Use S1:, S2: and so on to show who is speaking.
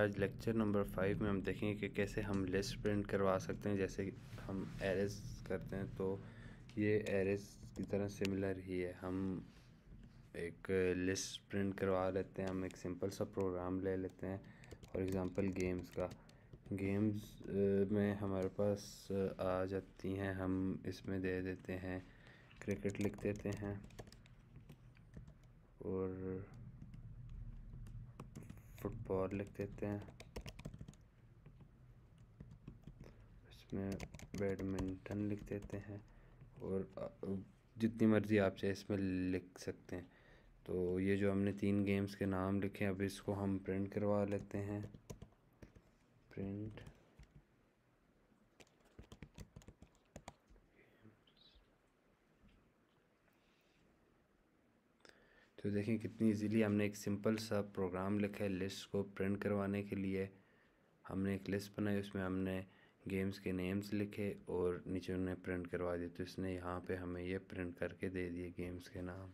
S1: आज lecture number five में हम देखेंगे कि कैसे हम लिस्ट प्रिंट करवा सकते हैं जैसे हम एरेस करते हैं तो ये एरेस की तरह सिमिलर ही है हम एक लिस्ट प्रिंट करवा लेते हैं हम एक सिंपल सा प्रोग्राम ले लेते हैं फॉर एग्ज़ाम्पल गेम्स का गेम्स में हमारे पास आ जाती हैं हम इसमें दे देते हैं क्रिकेट लिख देते हैं और फुटबॉल लिख देते हैं इसमें बैडमिंटन लिख देते हैं और जितनी मर्ज़ी आप चाहे इसमें लिख सकते हैं तो ये जो हमने तीन गेम्स के नाम लिखे हैं अब इसको हम प्रिंट करवा लेते हैं प्रिंट तो देखें कितनी इजीली हमने एक सिंपल सा प्रोग्राम लिखा है लिस्ट को प्रिंट करवाने के लिए हमने एक लिस्ट बनाई उसमें हमने गेम्स के नेम्स लिखे और नीचे उन्हें प्रिंट करवा दिए तो इसने यहाँ पे हमें ये प्रिंट करके दे दिए गेम्स के नाम